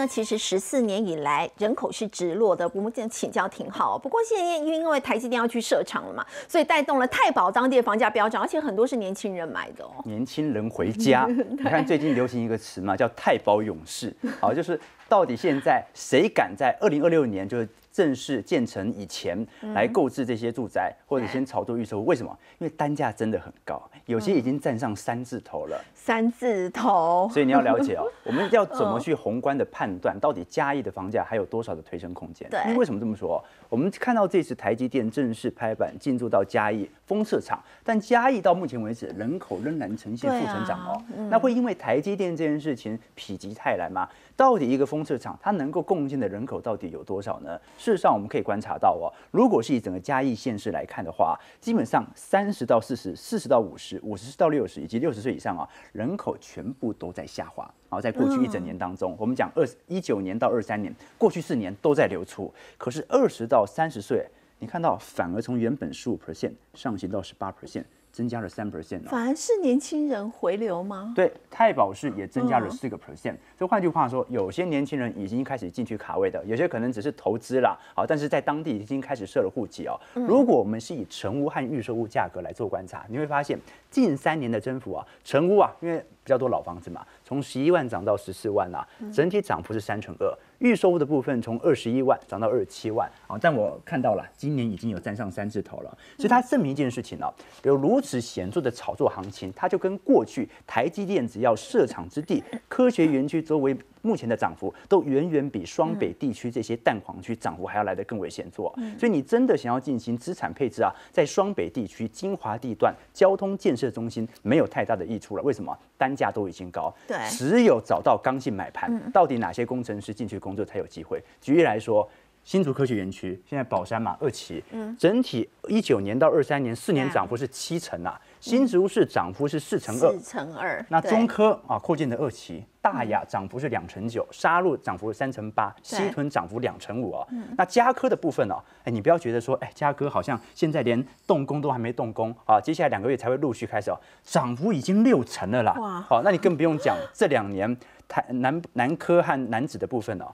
那其实十四年以来人口是直落的，我们这请教挺好。不过现在因为台积电要去设厂了嘛，所以带动了太保当地的房价飙涨，而且很多是年轻人买的哦。年轻人回家，[LAUGHS] 你看最近流行一个词嘛，叫太保勇士。好，就是到底现在谁敢在二零二六年就是？正式建成以前来购置这些住宅，或者先炒作预售，为什么？因为单价真的很高，有些已经站上三字头了。三字头，所以你要了解哦，[LAUGHS] 我们要怎么去宏观的判断，到底嘉义的房价还有多少的推升空间？对，为什么这么说？我们看到这次台积电正式拍板进驻到嘉义封测厂，但嘉义到目前为止人口仍然呈现负成长哦。那会因为台积电这件事情否极泰来吗？到底一个封测厂它能够贡献的人口到底有多少呢？事实上，我们可以观察到哦，如果是以整个嘉义县市来看的话，基本上三十到四十、四十到五十、五十到六十以及六十岁以上啊，人口全部都在下滑。然后在过去一整年当中，我们讲二一九年到二三年，过去四年都在流出。可是二十到到三十岁，你看到反而从原本十五 percent 上行到十八 percent，增加了三 percent 反而是年轻人回流吗？对，太保是也增加了四个 percent。所以换句话说，有些年轻人已经开始进去卡位的，有些可能只是投资了，好，但是在当地已经开始设了户籍哦。如果我们是以成屋和预售屋价格来做观察，你会发现近三年的增幅啊，成屋啊，因为。比较多老房子嘛，从十一万涨到十四万啊，整体涨幅是三成二。预售屋的部分从二十一万涨到二十七万啊，但我看到了今年已经有站上三字头了，所以它证明一件事情啊，有如此显著的炒作行情，它就跟过去台积电只要设厂之地科学园区周围。目前的涨幅都远远比双北地区这些蛋黄区涨幅还要来得更为显著，所以你真的想要进行资产配置啊，在双北地区精华地段、交通建设中心没有太大的益处了。为什么？单价都已经高，对，只有找到刚性买盘，到底哪些工程师进去工作才有机会？举例来说，新竹科学园区现在宝山嘛二期，嗯，整体一九年到二三年四年涨幅是七成啊。新植物市涨幅是四成二，四成二。那中科啊，扩建的二期，大雅涨幅是两成九，沙鹿涨幅是三成八，西屯涨幅两成五啊。那嘉科的部分呢？哎，你不要觉得说，哎，嘉科好像现在连动工都还没动工啊，接下来两个月才会陆续开始哦。涨幅已经六成了啦。哇，好，那你更不用讲这两年台南南科和南子的部分哦，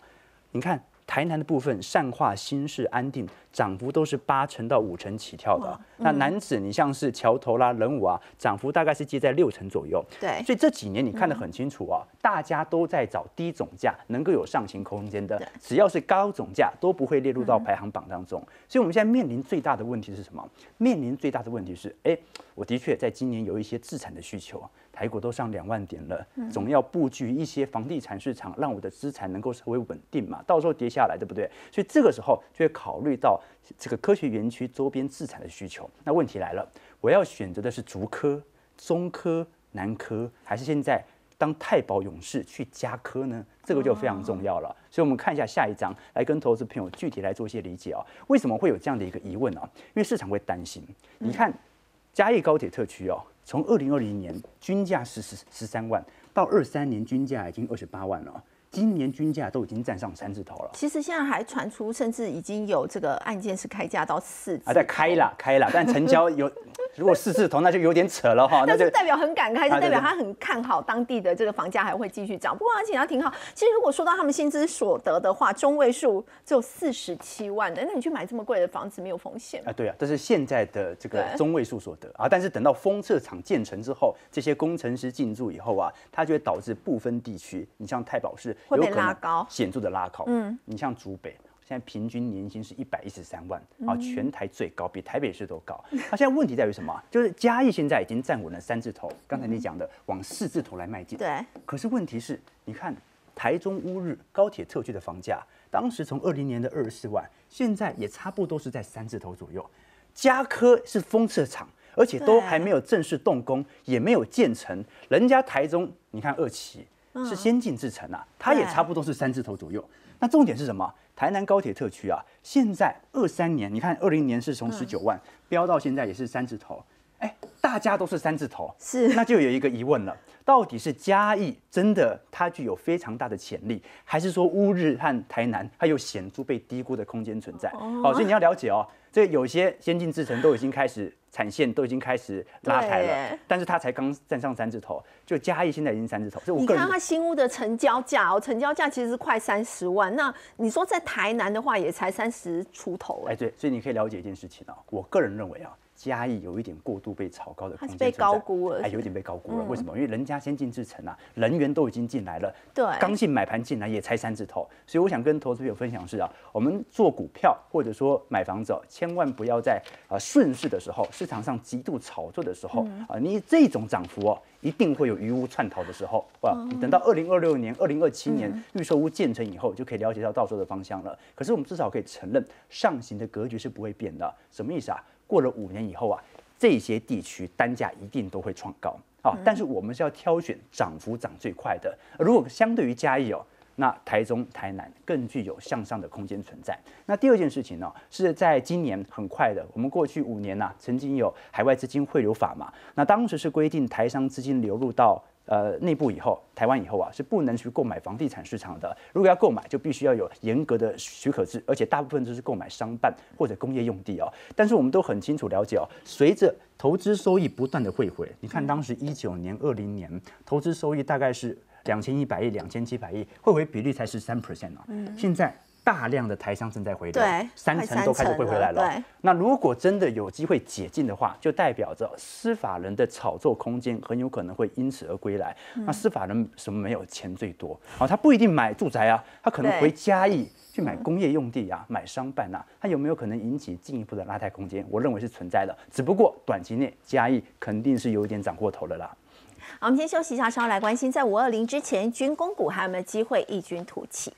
你看。台南的部分，善化、新市、安定，涨幅都是八成到五成起跳的。那南子，你像是桥头啦、人武啊，涨幅大概是接在六成左右。对，所以这几年你看得很清楚啊，大家都在找低总价能够有上行空间的，只要是高总价都不会列入到排行榜当中。所以我们现在面临最大的问题是什么？面临最大的问题是，哎，我的确在今年有一些自产的需求。台股都上两万点了，总要布局一些房地产市场，让我的资产能够稍微稳定嘛。到时候跌下来，对不对？所以这个时候就会考虑到这个科学园区周边资产的需求。那问题来了，我要选择的是竹科、中科、南科，还是现在当太保勇士去加科呢？这个就非常重要了。所以，我们看一下下一章，来跟投资朋友具体来做一些理解啊。为什么会有这样的一个疑问啊？因为市场会担心，你看。嘉义高铁特区哦，从二零二零年均价十十十三万，到二三年均价已经二十八万了，今年均价都已经站上三字头了。其实现在还传出，甚至已经有这个案件是开价到四。啊，在开啦，开啦，但成交有。如果四字头那就有点扯了哈，[LAUGHS] 那就代表很感慨，就代表他很看好当地的这个房价还会继续涨。不过而且他挺好，其实如果说到他们薪资所得的话，中位数只有四十七万的，那你去买这么贵的房子没有风险啊？对啊，这是现在的这个中位数所得啊。但是等到封测厂建成之后，这些工程师进驻以后啊，它就会导致部分地区，你像太保市，会被拉高显著的拉高。嗯，你像竹北。现在平均年薪是一百一十三万啊，全台最高，比台北市都高。那现在问题在于什么？就是嘉义现在已经站稳了三字头，刚才你讲的往四字头来迈进。对。可是问题是，你看台中乌日高铁特区的房价，当时从二零年的二十四万，现在也差不多是在三字头左右。嘉科是封测厂，而且都还没有正式动工，也没有建成。人家台中，你看二期是先进制程啊，它也差不多是三字头左右。那重点是什么？台南高铁特区啊，现在二三年，你看二零年是从十九万飙到现在也是三字头，哎，大家都是三字头，是，那就有一个疑问了，到底是嘉义真的它具有非常大的潜力，还是说乌日和台南它有显著被低估的空间存在？哦，所以你要了解哦。所以有些先进制程都已经开始产线，都已经开始拉抬了，但是它才刚站上三字头，就嘉义现在已经三字头。我你看它新屋的成交价哦，成交价其实是快三十万。那你说在台南的话，也才三十出头。哎，对，所以你可以了解一件事情啊，我个人认为啊。嘉义有一点过度被炒高的，空间，被高估了，哎，有点被高估了。为什么？因为人家先进制程啊，人员都已经进来了，对，刚性买盘进来也才三字头。所以我想跟投资朋友分享是啊，我们做股票或者说买房子千万不要在呃顺势的时候，市场上极度炒作的时候啊，你这种涨幅哦，一定会有鱼屋串逃的时候啊。等到二零二六年、二零二七年预售屋建成以后，就可以了解到到时候的方向了。可是我们至少可以承认，上行的格局是不会变的。什么意思啊？过了五年以后啊，这些地区单价一定都会创高啊。但是我们是要挑选涨幅涨最快的。如果相对于嘉义哦，那台中、台南更具有向上的空间存在。那第二件事情呢，是在今年很快的，我们过去五年啊，曾经有海外资金汇流法嘛，那当时是规定台商资金流入到。呃，内部以后，台湾以后啊，是不能去购买房地产市场的。如果要购买，就必须要有严格的许可制，而且大部分都是购买商办或者工业用地啊。但是我们都很清楚了解哦，随着投资收益不断的汇回，你看当时一九年、二零年投资收益大概是两千一百亿、两千七百亿，汇回比例才是三 percent 啊。嗯，现在。大量的台商正在回流，三层都开始会回来了。那如果真的有机会解禁的话，就代表着司法人的炒作空间很有可能会因此而归来。那司法人什么没有？钱最多，好，他不一定买住宅啊，他可能回嘉义去买工业用地啊，买商办啊，他有没有可能引起进一步的拉抬空间？我认为是存在的，只不过短期内嘉义肯定是有一点涨过头了啦。好，我们先休息一下，稍后来关心在五二零之前军工股还有没有机会异军突起。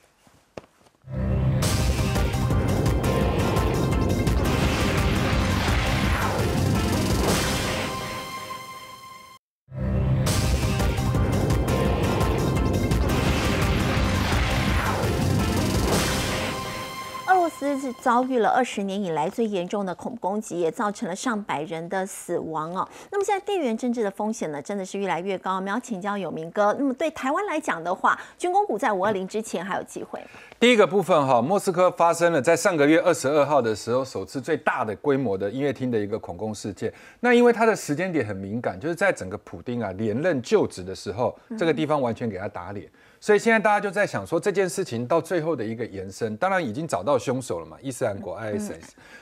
遭遇了二十年以来最严重的恐攻击，也造成了上百人的死亡哦。那么现在地缘政治的风险呢，真的是越来越高。我们要请教有明哥，那么对台湾来讲的话，军工股在五二零之前还有机会？第一个部分哈，莫斯科发生了在上个月二十二号的时候，首次最大的规模的音乐厅的一个恐攻事件。那因为它的时间点很敏感，就是在整个普丁啊连任就职的时候，这个地方完全给他打脸。所以现在大家就在想说这件事情到最后的一个延伸，当然已经找到凶手了嘛，伊斯兰国 ISIS。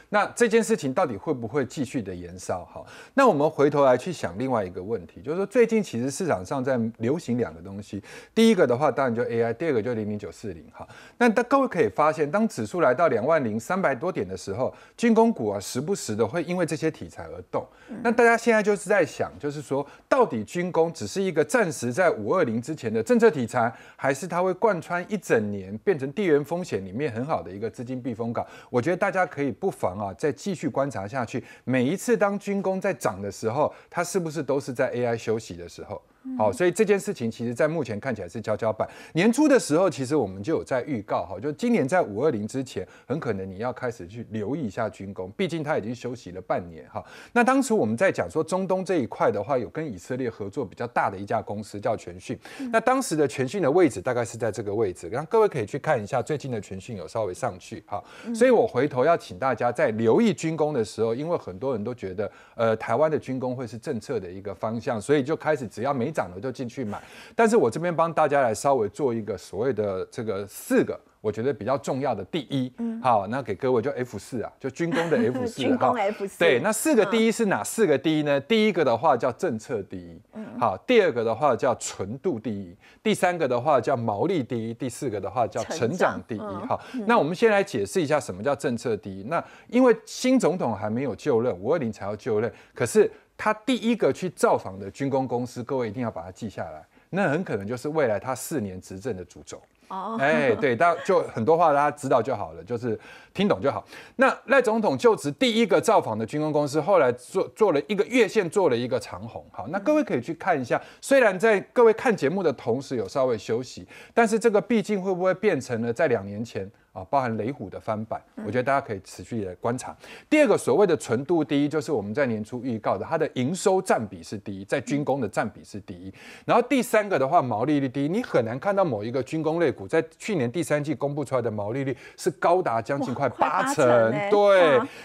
那这件事情到底会不会继续的延烧？哈，那我们回头来去想另外一个问题，就是说最近其实市场上在流行两个东西，第一个的话当然就 AI，第二个就零零九四零，哈。那大各位可以发现，当指数来到两万零三百多点的时候，军工股啊，时不时的会因为这些题材而动。那大家现在就是在想，就是说到底军工只是一个暂时在五二零之前的政策题材，还是它会贯穿一整年，变成地缘风险里面很好的一个资金避风港？我觉得大家可以不妨。啊，再继续观察下去，每一次当军工在涨的时候，它是不是都是在 AI 休息的时候？好，所以这件事情其实在目前看起来是跷跷板。年初的时候，其实我们就有在预告，哈，就今年在五二零之前，很可能你要开始去留意一下军工，毕竟它已经休息了半年，哈。那当时我们在讲说中东这一块的话，有跟以色列合作比较大的一家公司叫全讯，那当时的全讯的位置大概是在这个位置，后各位可以去看一下最近的全讯有稍微上去，哈。所以我回头要请大家在留意军工的时候，因为很多人都觉得，呃，台湾的军工会是政策的一个方向，所以就开始只要没。涨了就进去买，但是我这边帮大家来稍微做一个所谓的这个四个，我觉得比较重要的第一，好，那给各位就 F 四啊，就军工的 F 四哈，[LAUGHS] 军工 F 四，对，那四个第一是哪四个第一呢？第一个的话叫政策第一，好，第二个的话叫纯度第一，第三个的话叫毛利第一，第四个的话叫成长第一，好，那我们先来解释一下什么叫政策第一。那因为新总统还没有就任，五二零才要就任，可是。他第一个去造访的军工公司，各位一定要把它记下来，那很可能就是未来他四年执政的主轴。哦，哎，对，家就很多话大家知道就好了，就是听懂就好。那赖总统就职第一个造访的军工公司，后来做做了一个月线，做了一个长红。好，那各位可以去看一下。虽然在各位看节目的同时有稍微休息，但是这个毕竟会不会变成了在两年前？啊，包含雷虎的翻版，我觉得大家可以持续的观察。第二个所谓的纯度第一，就是我们在年初预告的，它的营收占比是第一，在军工的占比是第一。然后第三个的话，毛利率低，你很难看到某一个军工类股在去年第三季公布出来的毛利率是高达将近快八成。对。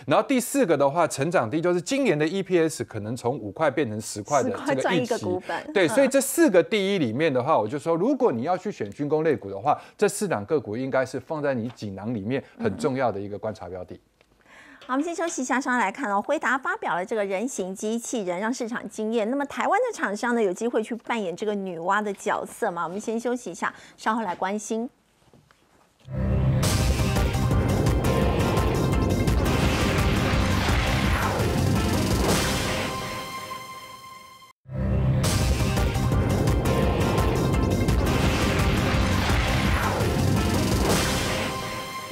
然后第四个的话，成长低，就是今年的 EPS 可能从五块变成十块的这个预期。对。所以这四个第一里面的话，我就说，如果你要去选军工类股的话，这四档个股应该是放在你。锦囊里面很重要的一个观察标的。好，我们先休息一下，稍后来看哦。回答发表了这个人形机器人，让市场惊艳。那么台湾的厂商呢，有机会去扮演这个女娲的角色吗？我们先休息一下，稍后来关心。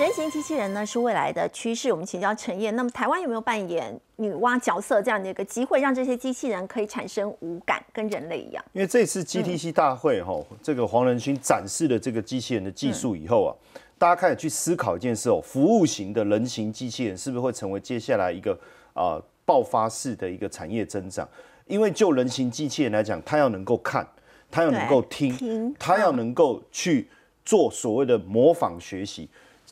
人形机器人呢是未来的趋势。我们请教陈燕，那么台湾有没有扮演女娲角色这样的一个机会，让这些机器人可以产生五感，跟人类一样？因为这次 GTC 大会哈，这个黄仁勋展示了这个机器人的技术以后啊，大家开始去思考一件事哦：服务型的人形机器人是不是会成为接下来一个啊爆发式的一个产业增长？因为就人形机器人来讲，它要能够看，它要能够听，它要能够去做所谓的模仿学习。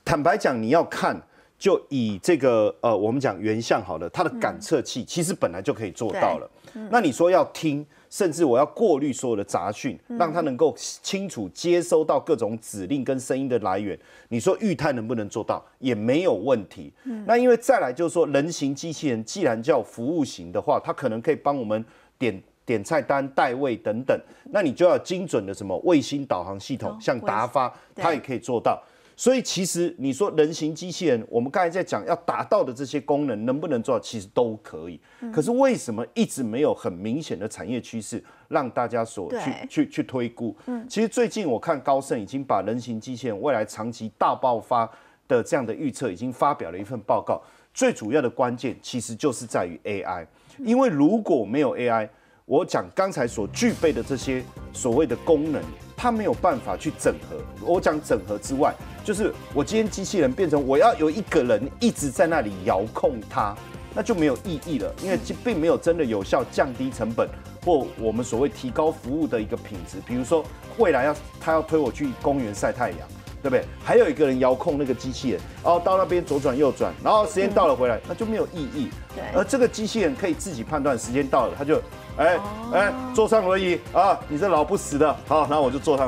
坦白讲，你要看，就以这个呃，我们讲原像好了，它的感测器其实本来就可以做到了。那你说要听，甚至我要过滤所有的杂讯，让它能够清楚接收到各种指令跟声音的来源，你说玉泰能不能做到？也没有问题。那因为再来就是说，人形机器人既然叫服务型的话，它可能可以帮我们点点菜单、代位等等。那你就要精准的什么卫星导航系统，像达发，它也可以做到。所以其实你说人形机器人，我们刚才在讲要达到的这些功能能不能做，到，其实都可以。可是为什么一直没有很明显的产业趋势让大家所去去去推估？嗯，其实最近我看高盛已经把人形机器人未来长期大爆发的这样的预测已经发表了一份报告。最主要的关键其实就是在于 AI，因为如果没有 AI，我讲刚才所具备的这些所谓的功能，它没有办法去整合。我讲整合之外。就是我今天机器人变成我要有一个人一直在那里遥控它，那就没有意义了，因为这并没有真的有效降低成本或我们所谓提高服务的一个品质。比如说未来要他要推我去公园晒太阳，对不对？还有一个人遥控那个机器人，然后到那边左转右转，然后时间到了回来，那就没有意义。而这个机器人可以自己判断时间到了，他就哎哎坐上轮椅啊！你这老不死的，好，那我就坐上。